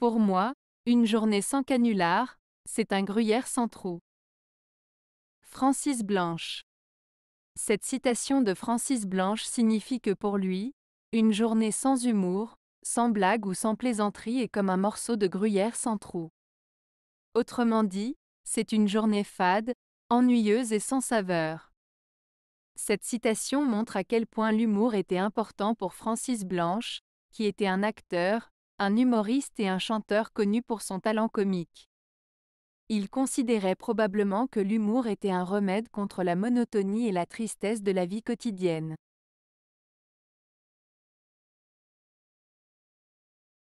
Pour moi, une journée sans canular, c'est un gruyère sans trou. Francis Blanche. Cette citation de Francis Blanche signifie que pour lui, une journée sans humour, sans blague ou sans plaisanterie est comme un morceau de gruyère sans trou. Autrement dit, c'est une journée fade, ennuyeuse et sans saveur. Cette citation montre à quel point l'humour était important pour Francis Blanche, qui était un acteur, un humoriste et un chanteur connu pour son talent comique. Il considérait probablement que l'humour était un remède contre la monotonie et la tristesse de la vie quotidienne.